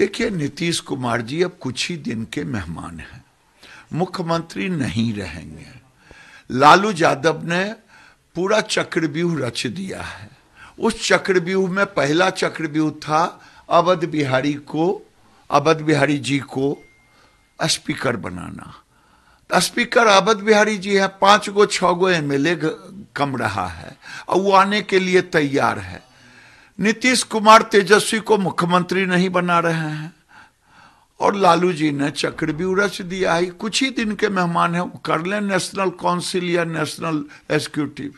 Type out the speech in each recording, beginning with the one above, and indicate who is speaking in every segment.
Speaker 1: देखिए नीतीश कुमार जी अब कुछ ही दिन के मेहमान हैं मुख्यमंत्री नहीं रहेंगे लालू यादव ने पूरा चक्रव्यूह रच दिया है उस चक्रव्यूह में पहला चक्रव्यूह था अवध बिहारी को अवध बिहारी जी को स्पीकर बनाना स्पीकर अवध बिहारी जी है पांच गो छ गो एमएलए कम रहा है और वो आने के लिए तैयार है नीतीश कुमार तेजस्वी को मुख्यमंत्री नहीं बना रहे हैं और लालू जी ने चक्र भी उरच दिया है कुछ ही दिन के मेहमान वो कर ले नेशनल काउंसिल या नेशनल एग्जीक्यूटिव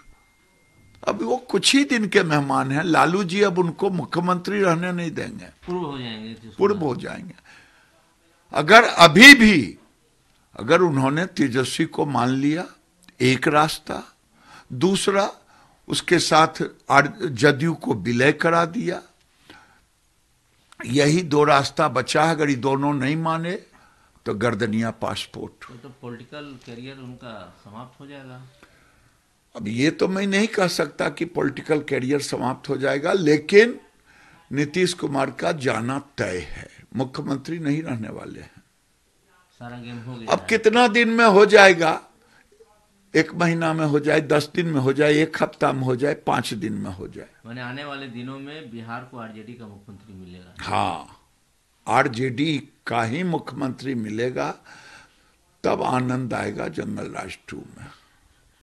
Speaker 1: अब वो कुछ ही दिन के मेहमान है लालू जी अब उनको मुख्यमंत्री रहने नहीं देंगे
Speaker 2: पूर्व हो जाएंगे
Speaker 1: पूर्व हो जाएंगे अगर अभी भी अगर उन्होंने तेजस्वी को मान लिया एक रास्ता दूसरा उसके साथ जदयू को विलय करा दिया यही दो रास्ता बचा अगर ये दोनों नहीं माने तो गर्दनिया पासपोर्ट
Speaker 2: तो, तो पॉलिटिकल करियर उनका समाप्त हो जाएगा
Speaker 1: अब ये तो मैं नहीं कह सकता कि पॉलिटिकल करियर समाप्त हो जाएगा लेकिन नीतीश कुमार का जाना तय है मुख्यमंत्री नहीं रहने वाले हैं अब कितना दिन में हो जाएगा एक महीना में हो जाए दस दिन में हो जाए एक हफ्ता में हो जाए पांच दिन में हो जाए
Speaker 2: मैंने आने वाले दिनों में बिहार को आरजेडी का मुख्यमंत्री मिलेगा
Speaker 1: हाँ आरजेडी का ही मुख्यमंत्री मिलेगा तब आनंद आएगा जनरल राज टू में